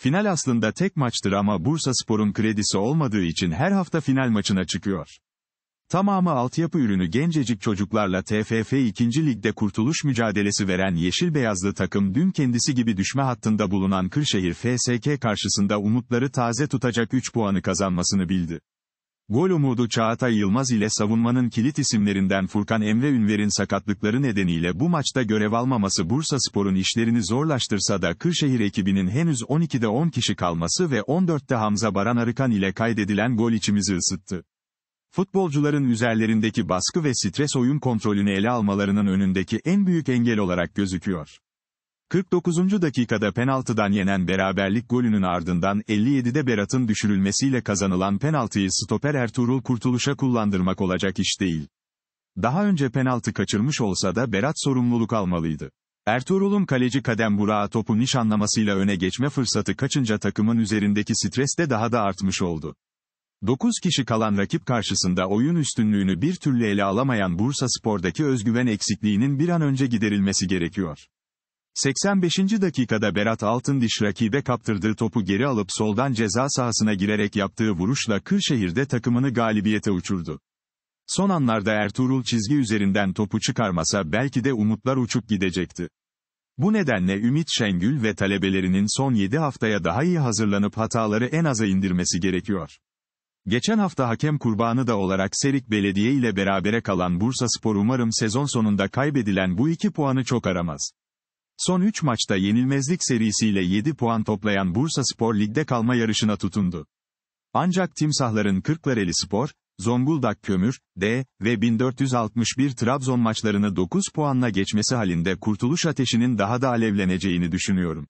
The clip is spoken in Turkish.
Final aslında tek maçtır ama Bursa Spor'un kredisi olmadığı için her hafta final maçına çıkıyor. Tamamı altyapı ürünü gencecik çocuklarla TFF 2. Lig'de kurtuluş mücadelesi veren Yeşil Beyazlı takım dün kendisi gibi düşme hattında bulunan Kırşehir FSK karşısında umutları taze tutacak 3 puanı kazanmasını bildi. Gol umudu Çağatay Yılmaz ile savunmanın kilit isimlerinden Furkan Emre Ünver'in sakatlıkları nedeniyle bu maçta görev almaması Bursa Spor'un işlerini zorlaştırsa da Kırşehir ekibinin henüz 12'de 10 kişi kalması ve 14'te Hamza Baran Arıkan ile kaydedilen gol içimizi ısıttı. Futbolcuların üzerlerindeki baskı ve stres oyun kontrolünü ele almalarının önündeki en büyük engel olarak gözüküyor. 49. dakikada penaltıdan yenen beraberlik golünün ardından 57'de Berat'ın düşürülmesiyle kazanılan penaltıyı stoper Ertuğrul Kurtuluş'a kullandırmak olacak iş değil. Daha önce penaltı kaçırmış olsa da Berat sorumluluk almalıydı. Ertuğrul'un kaleci Kadem Burak'a topu nişanlamasıyla öne geçme fırsatı kaçınca takımın üzerindeki stres de daha da artmış oldu. 9 kişi kalan rakip karşısında oyun üstünlüğünü bir türlü ele alamayan Bursa Spor'daki özgüven eksikliğinin bir an önce giderilmesi gerekiyor. 85. dakikada Berat Altındiş rakibe kaptırdığı topu geri alıp soldan ceza sahasına girerek yaptığı vuruşla Kırşehir'de takımını galibiyete uçurdu. Son anlarda Ertuğrul çizgi üzerinden topu çıkarmasa belki de umutlar uçup gidecekti. Bu nedenle Ümit Şengül ve talebelerinin son 7 haftaya daha iyi hazırlanıp hataları en aza indirmesi gerekiyor. Geçen hafta hakem kurbanı da olarak Serik Belediye ile berabere kalan Bursa Spor umarım sezon sonunda kaybedilen bu iki puanı çok aramaz. Son 3 maçta yenilmezlik serisiyle 7 puan toplayan Bursa Spor ligde kalma yarışına tutundu. Ancak timsahların Kırklareli Spor, Zonguldak Kömür, D ve 1461 Trabzon maçlarını 9 puanla geçmesi halinde kurtuluş ateşinin daha da alevleneceğini düşünüyorum.